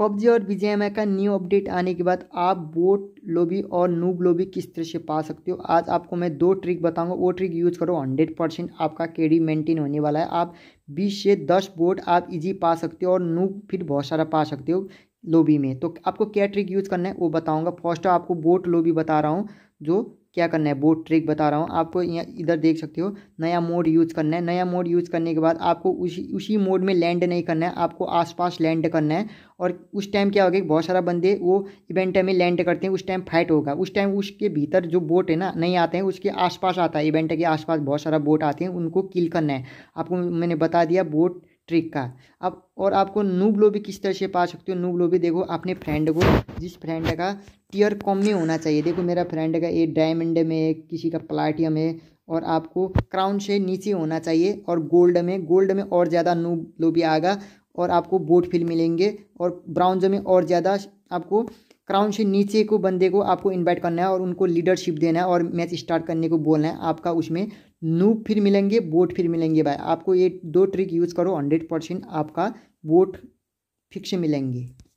PUBG और B का new update आने के बाद आप बोट लोबी और नूब लोबी किस तरह से पा सकते हो आज आपको मैं दो ट्रिक बताऊंगा वो ट्रिक यूज करो हंड्रेड परसेंट आपका केडी मेंटेन होने वाला है आप बीस से दस बोट आप इजी पा सकते हो और नूब फिर बहुत सारा पा सकते हो लोबी में तो आपको क्या ट्रिक यूज करना है वो बताऊंगा फर्स्ट तो आपको बोट लोबी बता रहा हूँ जो क्या करना है वो ट्रिक बता रहा हूँ आपको यहाँ इधर देख सकते हो नया मोड यूज़ करना है नया मोड यूज़ करने के बाद आपको उसी उसी मोड में लैंड नहीं करना है आपको आसपास लैंड करना है और उस टाइम क्या होगा बहुत सारा बंदे वो इवेंट में लैंड करते हैं उस टाइम फाइट होगा उस टाइम उसके भीतर जो बोट है ना नहीं आते हैं उसके आसपास आता है इवेंट के आसपास बहुत सारा बोट आते हैं उनको किल करना है आपको मैंने बता दिया बोट ट्रिक का अब और आपको नूब भी किस तरह से पा सकते हो नूब भी देखो अपने फ्रेंड को जिस फ्रेंड का टीयर कम में होना चाहिए देखो मेरा फ्रेंड का ये डायमंड में है किसी का प्लाटियम है और आपको क्राउन से नीचे होना चाहिए और गोल्ड में गोल्ड में और ज़्यादा नूब भी आएगा और आपको बोट फिल मिलेंगे और ब्राउन्ज में और ज़्यादा आपको क्राउन से नीचे को बंदे को आपको इनवाइट करना है और उनको लीडरशिप देना है और मैच स्टार्ट करने को बोलना है आपका उसमें नूब फिर मिलेंगे बोट फिर मिलेंगे भाई आपको ये दो ट्रिक यूज़ करो हंड्रेड परसेंट आपका बोट फिक्स मिलेंगे